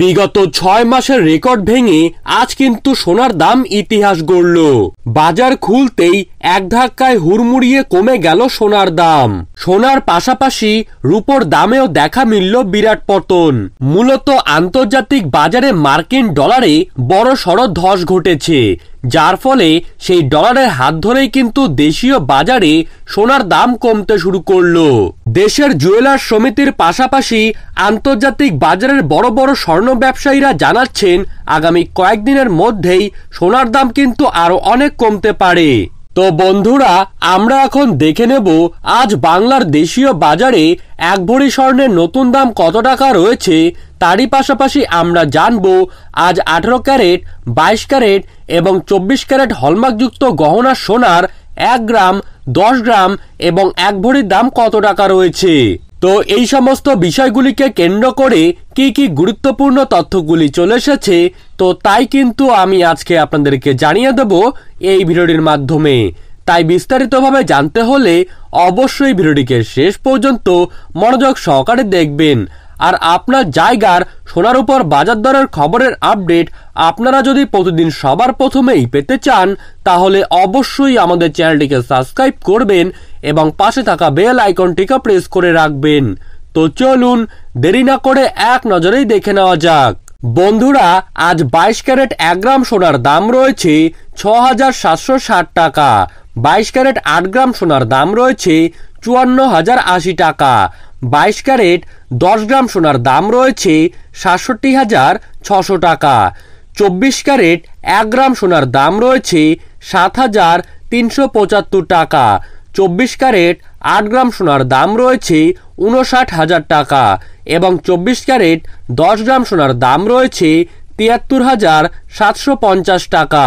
বিগত ছয় মাসের রেকর্ড ভেঙে আজ কিন্তু সোনার দাম ইতিহাস গড়ল বাজার খুলতেই এক ধাক্কায় হুড়মুড়িয়ে কমে গেল সোনার দাম সোনার পাশাপাশি রুপোর দামেও দেখা মিলল বিরাট পতন মূলত আন্তর্জাতিক বাজারে মার্কিন ডলারে বড় সড় ধস ঘটেছে যার ফলে সেই ডলারের হাত ধরেই কিন্তু দেশীয় বাজারে সোনার দাম কমতে শুরু করলো দেশের জুয়েলার সমিতির পাশাপাশি আন্তর্জাতিক বাজারের বড় বড় স্বর্ণ ব্যবসায়ীরা জানাচ্ছেন আগামী কয়েকদিনের মধ্যেই সোনার দাম কিন্তু আরও অনেক কমতে পারে তো বন্ধুরা আমরা এখন দেখে নেব আজ বাংলার দেশীয় বাজারে এক ভরি স্বর্ণের নতুন দাম কত টাকা রয়েছে তারই পাশাপাশি আমরা জানব আজ আঠারো ক্যারেট বাইশ ক্যারেট এবং চব্বিশ ক্যারেট হলমার্কযুক্ত গহনা সোনার এক গ্রাম দশ গ্রাম এবং এক ভরির দাম কত টাকা রয়েছে তো এই সমস্ত বিষয়গুলিকে কেন্দ্র করে কি কি গুরুত্বপূর্ণ তথ্যগুলি চলে এসেছে তো তাই কিন্তু আমি আজকে আপনাদেরকে জানিয়ে দেব এই ভিডিওটির মাধ্যমে তাই বিস্তারিতভাবে জানতে হলে অবশ্যই ভিডিওটিকে শেষ পর্যন্ত মনোযোগ সহকারে দেখবেন আর আপনার জায়গার সোনার উপর বাজার দরের খবরের আপডেট আপনারা যদি প্রতিদিন সবার প্রথমেই পেতে চান তাহলে অবশ্যই আমাদের চ্যানেলটিকে সাবস্ক্রাইব করবেন এবং পাশে থাকা বেল আইকনটিকে প্রেস করে রাখবেন তো চলুন দেরি না করে এক নজরেই দেখে নেওয়া যাক বন্ধুরা আজ বাইশ ক্যারেট এক গ্রাম সোনার দাম রয়েছে ছ হাজার সাতশো ষাট টাকা বাইশ ক্যারেট আট গ্রাম সোনার দাম রয়েছে চুয়ান্ন হাজার আশি টাকা বাইশ ক্যারেট দশ গ্রাম সোনার দাম রয়েছে সাতষট্টি হাজার ছশো টাকা চব্বিশ ক্যারেট এক গ্রাম সোনার দাম রয়েছে সাত হাজার তিনশো পঁচাত্তর টাকা চব্বিশ ক্যারেট আট গ্রাম সোনার দাম রয়েছে উনষাট হাজার টাকা এবং চব্বিশ ক্যারেট দশ গ্রাম সোনার দাম রয়েছে তিয়াত্তর হাজার সাতশো পঞ্চাশ টাকা